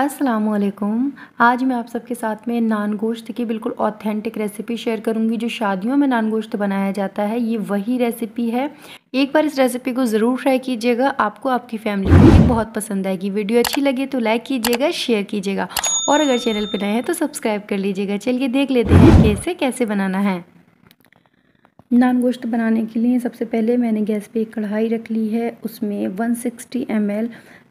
असलकुम आज मैं आप सबके साथ में नान गोश्त की बिल्कुल ऑथेंटिक रेसिपी शेयर करूंगी जो शादियों में नान गोश्त बनाया जाता है ये वही रेसिपी है एक बार इस रेसिपी को ज़रूर ट्राई कीजिएगा आपको आपकी फैमिली को भी बहुत पसंद आएगी वीडियो अच्छी लगे तो लाइक कीजिएगा शेयर कीजिएगा और अगर चैनल पर नए हैं तो सब्सक्राइब कर लीजिएगा चलिए देख लेते हैं कैसे कैसे बनाना है नान गोश्त बनाने के लिए सबसे पहले मैंने गैस पे एक कढ़ाई रख ली है उसमें 160 सिक्सटी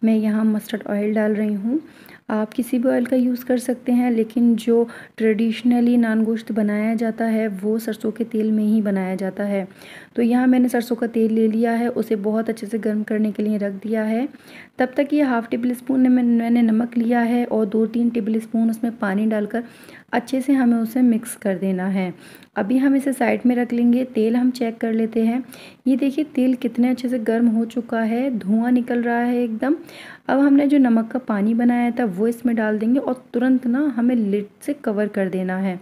मैं यहाँ मस्टर्ड ऑयल डाल रही हूँ आप किसी भी ऑयल का यूज़ कर सकते हैं लेकिन जो ट्रेडिशनली नान गोश्त बनाया जाता है वो सरसों के तेल में ही बनाया जाता है तो यहाँ मैंने सरसों का तेल ले लिया है उसे बहुत अच्छे से गर्म करने के लिए रख दिया है तब तक ये हाफ़ टेबल स्पून मैंने नमक लिया है और दो तीन टेबल स्पून उसमें पानी डालकर अच्छे से हमें उसे मिक्स कर देना है अभी हम इसे साइड में रख लेंगे तेल हम चेक कर लेते हैं ये देखिए तेल कितने अच्छे से गर्म हो चुका है धुआं निकल रहा है एकदम अब हमने जो नमक का पानी बनाया था वो इसमें डाल देंगे और तुरंत ना हमें लिट से कवर कर देना है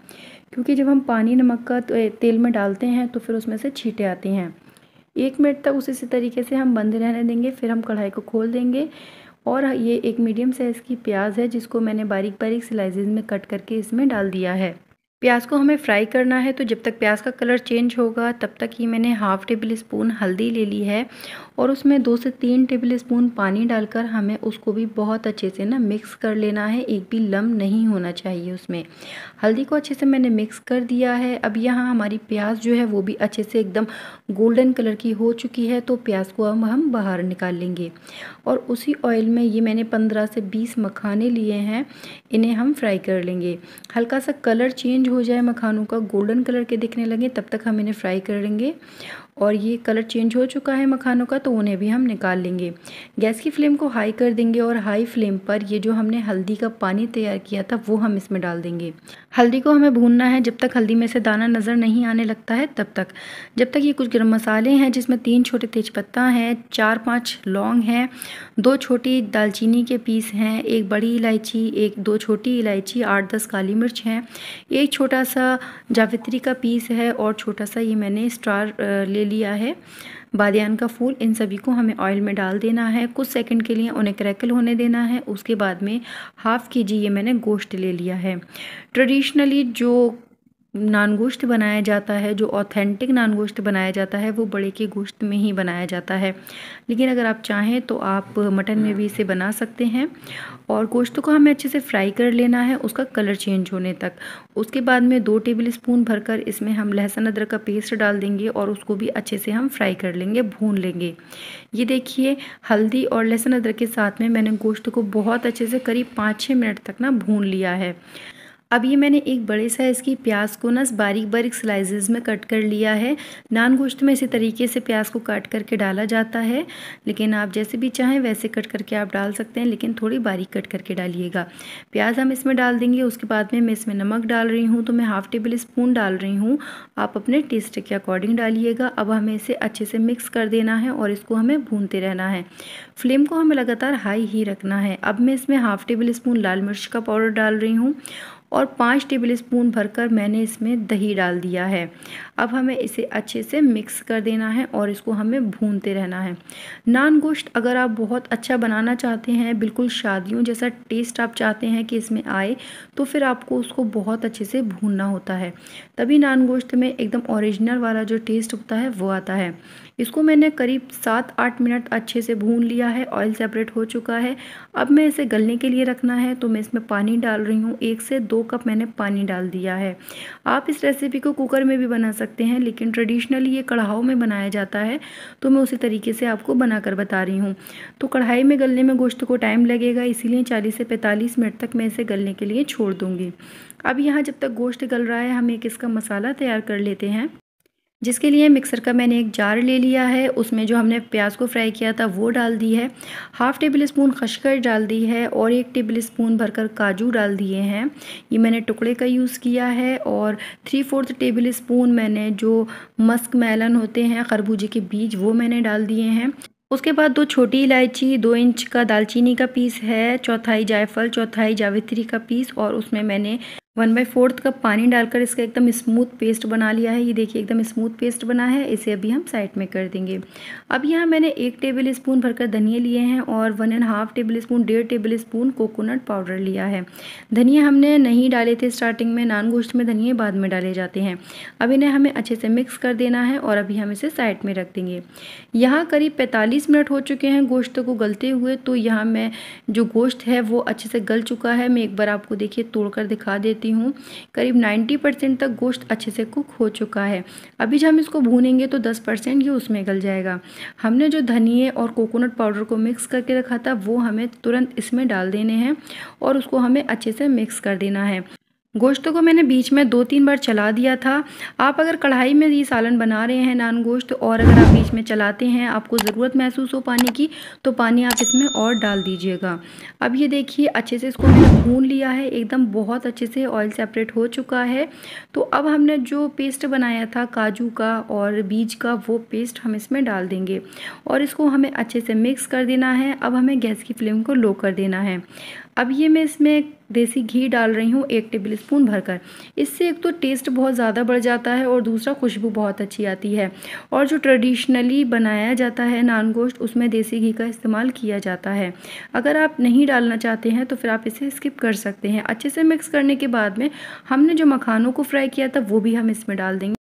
क्योंकि जब हम पानी नमक का तो, तेल में डालते हैं तो फिर उसमें से छीटे आते हैं एक मिनट तक उसी तरीके से हम बंद रहने देंगे फिर हम कढ़ाई को खोल देंगे और ये एक मीडियम साइज़ की प्याज है जिसको मैंने बारीक बारीक स्लाइसेस में कट करके इसमें डाल दिया है प्याज को हमें फ्राई करना है तो जब तक प्याज का कलर चेंज होगा तब तक ही मैंने हाफ़ टेबल स्पून हल्दी ले ली है और उसमें दो से तीन टेबल स्पून पानी डालकर हमें उसको भी बहुत अच्छे से ना मिक्स कर लेना है एक भी लम नहीं होना चाहिए उसमें हल्दी को अच्छे से मैंने मिक्स कर दिया है अब यहाँ हमारी प्याज जो है वो भी अच्छे से एकदम गोल्डन कलर की हो चुकी है तो प्याज को अब हम बाहर निकाल लेंगे और उसी ऑयल में ये मैंने पंद्रह से बीस मखाने लिए हैं इन्हें हम फ्राई कर लेंगे हल्का सा कलर चेंज हो जाए मखानों का गोल्डन कलर के दिखने लगे तब तक हम इन्हें फ्राई करेंगे और ये कलर चेंज हो चुका है मखानों का तो उन्हें भी हम निकाल लेंगे गैस की फ्लेम को हाई कर देंगे और हाई फ्लेम पर ये जो हमने हल्दी का पानी तैयार किया था वो हम इसमें डाल देंगे हल्दी को हमें भूनना है जब तक हल्दी में से दाना नज़र नहीं आने लगता है तब तक जब तक ये कुछ गर्म मसाले हैं जिसमें तीन छोटे तेज़पत्ता हैं चार पाँच लौंग हैं दो छोटी दालचीनी के पीस हैं एक बड़ी इलायची एक दो छोटी इलायची आठ दस काली मिर्च हैं एक छोटा सा जावित्री का पीस है और छोटा सा ये मैंने स्टार ले लिया है बादियान का फूल इन सभी को हमें ऑयल में डाल देना है कुछ सेकंड के लिए उन्हें क्रैकल होने देना है उसके बाद में हाफ़ के जी ये मैंने गोश्त ले लिया है ट्रेडिशनली जो नान गोश्त बनाया जाता है जो ऑथेंटिक नान गोश्त बनाया जाता है वो बड़े के गोश्त में ही बनाया जाता है लेकिन अगर आप चाहें तो आप मटन में भी इसे बना सकते हैं और गोश्त को हमें अच्छे से फ्राई कर लेना है उसका कलर चेंज होने तक उसके बाद में दो टेबल स्पून भरकर इसमें हम लहसुन अदरक का पेस्ट डाल देंगे और उसको भी अच्छे से हम फ्राई कर लेंगे भून लेंगे ये देखिए हल्दी और लहसुन अदरक के साथ में मैंने गोश्त को बहुत अच्छे से करीब पाँच छः मिनट तक ना भून लिया है अब ये मैंने एक बड़े साइज़ की प्याज को ना बारीक बारीक स्लाइसेस में कट कर लिया है नान गोश्त में इसी तरीके से प्याज को काट करके डाला जाता है लेकिन आप जैसे भी चाहें वैसे कट करके आप डाल सकते हैं लेकिन थोड़ी बारीक कट करके डालिएगा प्याज हम इसमें डाल देंगे उसके बाद में मैं इसमें नमक डाल रही हूँ तो मैं हाफ़ टेबल स्पून डाल रही हूँ आप अपने टेस्ट के अकॉर्डिंग डालिएगा अब हमें इसे अच्छे से मिक्स कर देना है और इसको हमें भूनते रहना है फ्लेम को हमें लगातार हाई ही रखना है अब मैं इसमें हाफ़ टेबल स्पून लाल मिर्च का पाउडर डाल रही हूँ और पाँच टेबल स्पून भरकर मैंने इसमें दही डाल दिया है अब हमें इसे अच्छे से मिक्स कर देना है और इसको हमें भूनते रहना है नान गोश्त अगर आप बहुत अच्छा बनाना चाहते हैं बिल्कुल शादियों जैसा टेस्ट आप चाहते हैं कि इसमें आए तो फिर आपको उसको बहुत अच्छे से भूनना होता है तभी नान गोश्त में एकदम ओरिजिनल वाला जो टेस्ट होता है वो आता है इसको मैंने करीब सात आठ मिनट अच्छे से भून लिया है ऑयल सेपरेट हो चुका है अब मैं इसे गलने के लिए रखना है तो मैं इसमें पानी डाल रही हूँ एक से दो कप मैंने पानी डाल दिया है आप इस रेसिपी को कुकर में भी बना सकते हैं लेकिन ट्रेडिशनली ये कढ़ाओं में बनाया जाता है तो मैं उसी तरीके से आपको बना कर बता रही हूँ तो कढ़ाई में गलने में गोश्त को टाइम लगेगा इसीलिए चालीस से पैंतालीस मिनट तक मैं इसे गलने के लिए छोड़ दूँगी अब यहाँ जब तक गोश्त गल रहा है हम एक इसका मसाला तैयार कर लेते हैं जिसके लिए मिक्सर का मैंने एक जार ले लिया है उसमें जो हमने प्याज को फ्राई किया था वो डाल दी है हाफ़ टेबल स्पून खशकर डाल दी है और एक टेबल स्पून भरकर काजू डाल दिए हैं ये मैंने टुकड़े का यूज़ किया है और थ्री फोर्थ टेबल स्पून मैंने जो मस्क मेलन होते हैं खरबूजे के बीज वो मैंने डाल दिए हैं उसके बाद दो छोटी इलायची दो इंच का दालचीनी का पीस है चौथाई जायफल चौथाई जावित्री का पीस और उसमें मैंने वन बाई फोर्थ कप पानी डालकर इसका एकदम स्मूथ पेस्ट बना लिया है ये देखिए एकदम स्मूथ पेस्ट बना है इसे अभी हम साइड में कर देंगे अब यहाँ मैंने एक टेबल स्पून भरकर धनिया लिए हैं और one and half tablespoon डेढ़ टेबल स्पून कोकोनट पाउडर लिया है धनिया हमने नहीं डाले थे स्टार्टिंग में नान गोश्त में धनिया बाद में डाले जाते हैं अब इन्हें हमें अच्छे से मिक्स कर देना है और अभी हम इसे साइड में रख देंगे यहाँ करीब पैंतालीस मिनट हो चुके हैं गोश्त को गलते हुए तो यहाँ मैं जो गोश्त है वो अच्छे से गल चुका है मैं एक बार आपको देखिए तोड़कर दिखा देती बताती हूँ करीब 90 परसेंट तक गोश्त अच्छे से कुक हो चुका है अभी जब हम इसको भूनेंगे तो 10 परसेंट ये उसमें गल जाएगा हमने जो धनिए और कोकोनट पाउडर को मिक्स करके रखा था वो हमें तुरंत इसमें डाल देने हैं और उसको हमें अच्छे से मिक्स कर देना है गोश्त को मैंने बीच में दो तीन बार चला दिया था आप अगर कढ़ाई में ये सालन बना रहे हैं नान गोश्त और अगर आप बीच में चलाते हैं आपको ज़रूरत महसूस हो पानी की तो पानी आप इसमें और डाल दीजिएगा अब ये देखिए अच्छे से इसको मैंने भून लिया है एकदम बहुत अच्छे से ऑयल सेपरेट हो चुका है तो अब हमने जो पेस्ट बनाया था काजू का और बीज का वो पेस्ट हम इसमें डाल देंगे और इसको हमें अच्छे से मिक्स कर देना है अब हमें गैस की फ्लेम को लो कर देना है अब ये मैं इसमें देसी घी डाल रही हूँ एक टेबल स्पून भरकर इससे एक तो टेस्ट बहुत ज़्यादा बढ़ जाता है और दूसरा खुशबू बहुत अच्छी आती है और जो ट्रेडिशनली बनाया जाता है नान गोश्त उसमें देसी घी का इस्तेमाल किया जाता है अगर आप नहीं डालना चाहते हैं तो फिर आप इसे स्किप कर सकते हैं अच्छे से मिक्स करने के बाद में हमने जो मखानों को फ्राई किया था वो भी हम इसमें डाल देंगे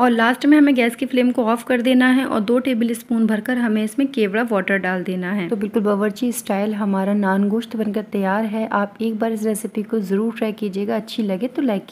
और लास्ट में हमें गैस की फ्लेम को ऑफ कर देना है और दो टेबल स्पून भरकर हमें इसमें केवड़ा वाटर डाल देना है तो बिल्कुल बावर्ची स्टाइल हमारा नान गोश्त बनकर तैयार है आप एक बार इस रेसिपी को ज़रूर ट्राई कीजिएगा अच्छी लगे तो लाइक